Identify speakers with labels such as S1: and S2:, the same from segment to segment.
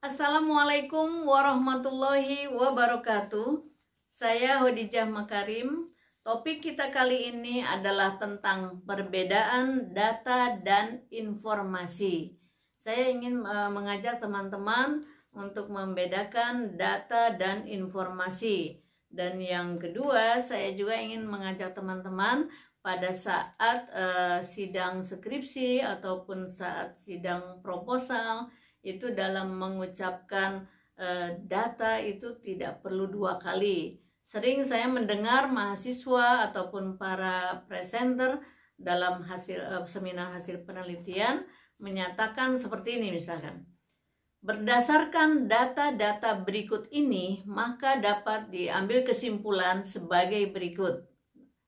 S1: Assalamualaikum warahmatullahi wabarakatuh. Saya Hodijah Makarim. Topik kita kali ini adalah tentang perbedaan data dan informasi. Saya ingin e, mengajak teman-teman untuk membedakan data dan informasi. Dan yang kedua, saya juga ingin mengajak teman-teman pada saat uh, sidang skripsi ataupun saat sidang proposal itu dalam mengucapkan e, data itu tidak perlu dua kali. Sering saya mendengar mahasiswa ataupun para presenter dalam hasil e, seminar hasil penelitian menyatakan seperti ini misalkan. Berdasarkan data-data berikut ini, maka dapat diambil kesimpulan sebagai berikut.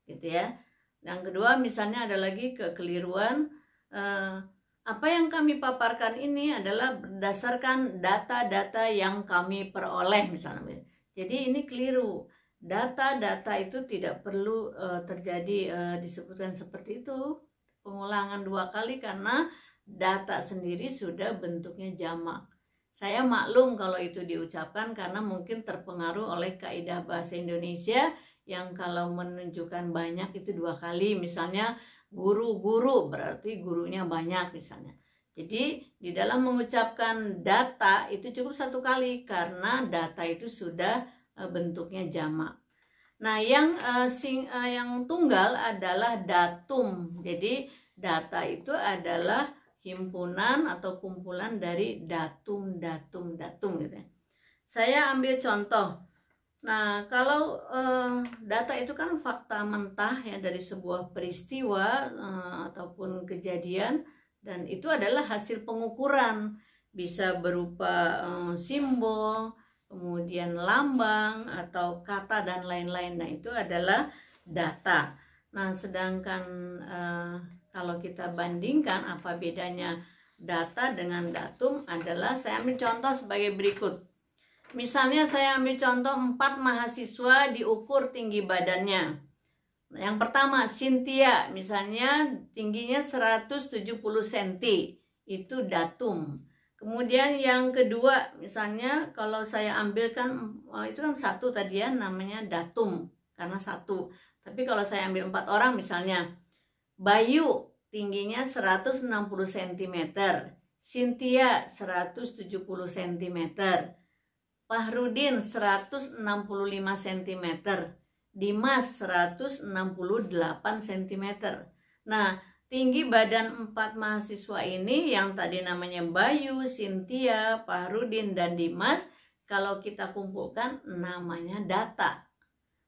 S1: Gitu ya. Yang kedua misalnya ada lagi kekeliruan eh, apa yang kami paparkan ini adalah berdasarkan data-data yang kami peroleh misalnya. Jadi ini keliru. Data-data itu tidak perlu uh, terjadi uh, disebutkan seperti itu pengulangan dua kali karena data sendiri sudah bentuknya jamak. Saya maklum kalau itu diucapkan karena mungkin terpengaruh oleh kaidah bahasa Indonesia yang kalau menunjukkan banyak itu dua kali. Misalnya guru-guru berarti gurunya banyak misalnya. Jadi di dalam mengucapkan data itu cukup satu kali karena data itu sudah eh, bentuknya jamak. Nah, yang uh, sing, uh, yang tunggal adalah datum. Jadi data itu adalah himpunan atau kumpulan dari datum, datum, datum gitu ya. Saya ambil contoh Nah, kalau uh, data itu kan fakta mentah ya dari sebuah peristiwa uh, ataupun kejadian dan itu adalah hasil pengukuran bisa berupa um, simbol, kemudian lambang atau kata dan lain-lain. Nah, itu adalah data. Nah, sedangkan uh, kalau kita bandingkan apa bedanya data dengan datum adalah saya ambil contoh sebagai berikut. Misalnya saya ambil contoh empat mahasiswa diukur tinggi badannya. Yang pertama Cynthia misalnya tingginya 170 cm itu datum. Kemudian yang kedua misalnya kalau saya ambilkan oh, itu kan satu tadi ya namanya datum karena satu. Tapi kalau saya ambil empat orang misalnya Bayu tingginya 160 cm, Cynthia 170 cm, Fahrudin 165 cm, Dimas 168 cm. Nah, tinggi badan empat mahasiswa ini yang tadi namanya Bayu, Sintia, Fahrudin, dan Dimas, kalau kita kumpulkan namanya data.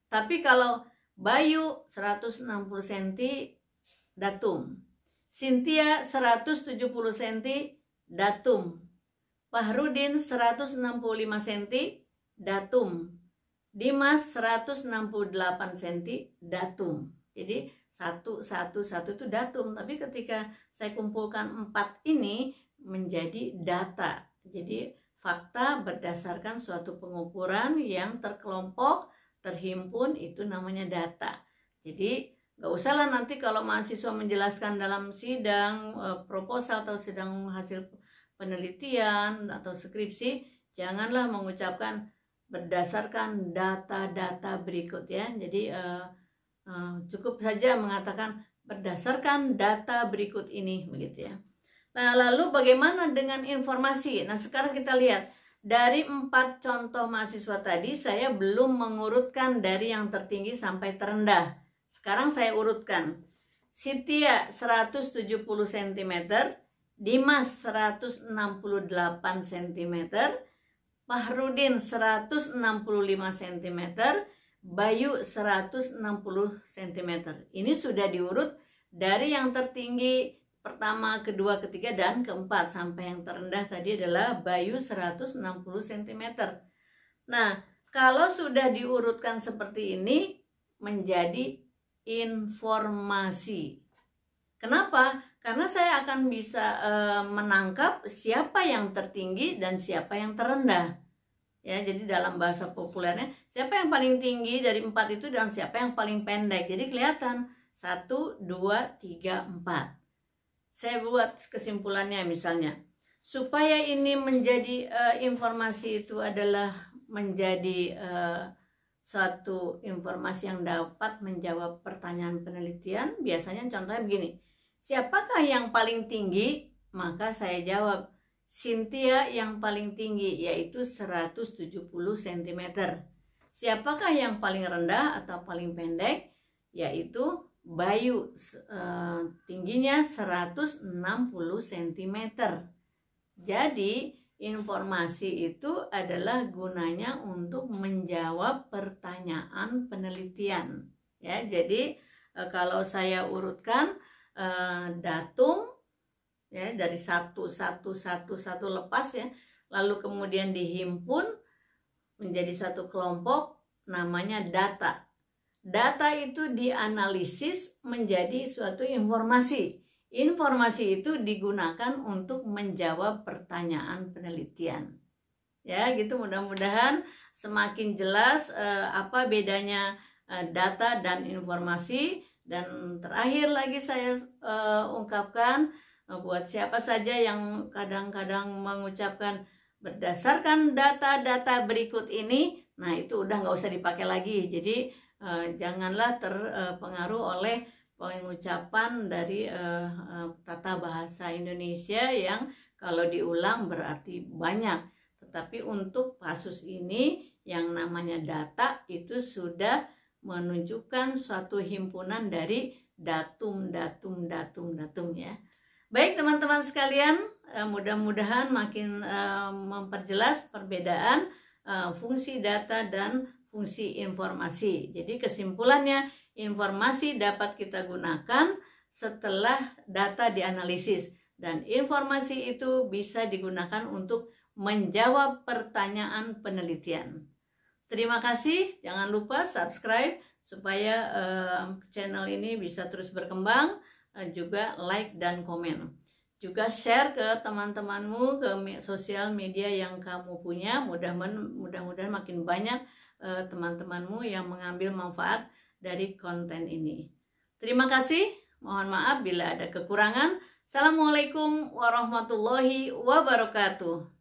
S1: Tapi kalau Bayu 160 cm datum, Sintia 170 cm datum, Fahrudin 165 cm datum. Dimas 168 cm datum. Jadi satu satu satu itu datum, tapi ketika saya kumpulkan empat ini menjadi data. Jadi fakta berdasarkan suatu pengukuran yang terkelompok, terhimpun itu namanya data. Jadi nggak usahlah nanti kalau mahasiswa menjelaskan dalam sidang eh, proposal atau sidang hasil penelitian atau skripsi, janganlah mengucapkan berdasarkan data-data berikut ya. Jadi uh, uh, cukup saja mengatakan berdasarkan data berikut ini begitu ya. Nah, lalu bagaimana dengan informasi? Nah, sekarang kita lihat dari empat contoh mahasiswa tadi saya belum mengurutkan dari yang tertinggi sampai terendah. Sekarang saya urutkan. Sitia 170 cm, Dimas 168 cm, Fahrudin 165 cm, Bayu 160 cm. Ini sudah diurut dari yang tertinggi pertama, kedua, ketiga, dan keempat sampai yang terendah tadi adalah Bayu 160 cm. Nah, kalau sudah diurutkan seperti ini menjadi informasi. Kenapa? karena saya akan bisa e, menangkap siapa yang tertinggi dan siapa yang terendah. Ya, jadi dalam bahasa populernya, siapa yang paling tinggi dari empat itu dan siapa yang paling pendek. Jadi kelihatan satu, dua, tiga, empat. Saya buat kesimpulannya misalnya, supaya ini menjadi e, informasi itu adalah menjadi e, suatu informasi yang dapat menjawab pertanyaan penelitian. Biasanya contohnya begini Siapakah yang paling tinggi? Maka saya jawab, Cynthia yang paling tinggi yaitu 170 cm. Siapakah yang paling rendah atau paling pendek? Yaitu Bayu eh, tingginya 160 cm. Jadi informasi itu adalah gunanya untuk menjawab pertanyaan penelitian. Ya, jadi eh, kalau saya urutkan uh, eh, datum ya dari satu satu satu satu lepas ya lalu kemudian dihimpun menjadi satu kelompok namanya data data itu dianalisis menjadi suatu informasi informasi itu digunakan untuk menjawab pertanyaan penelitian ya gitu mudah-mudahan semakin jelas eh, apa bedanya eh, data dan informasi dan iya. terakhir lagi saya uh, ungkapkan uh, buat siapa saja yang kadang-kadang mengucapkan berdasarkan data-data berikut ini, nah itu udah nggak usah dipakai lagi. Jadi uh, janganlah terpengaruh uh, oleh pengucapan dari uh, uh, tata bahasa Indonesia yang kalau diulang berarti banyak. Tetapi untuk kasus ini yang namanya data itu sudah menunjukkan suatu himpunan dari datum, datum, datum, datum ya. Baik teman-teman sekalian, eh, mudah-mudahan makin eh, memperjelas perbedaan eh, fungsi data dan fungsi informasi. Jadi kesimpulannya informasi dapat kita gunakan setelah data dianalisis dan informasi itu bisa digunakan untuk menjawab pertanyaan penelitian. Terima kasih, jangan lupa subscribe supaya uh, channel ini bisa terus berkembang. Uh, juga like dan komen. Juga share ke teman-temanmu ke sosial media yang kamu punya. Mudah-mudahan mudah makin banyak uh, teman-temanmu yang mengambil manfaat dari konten ini. Terima kasih. Mohon maaf bila ada kekurangan. Assalamualaikum warahmatullahi wabarakatuh.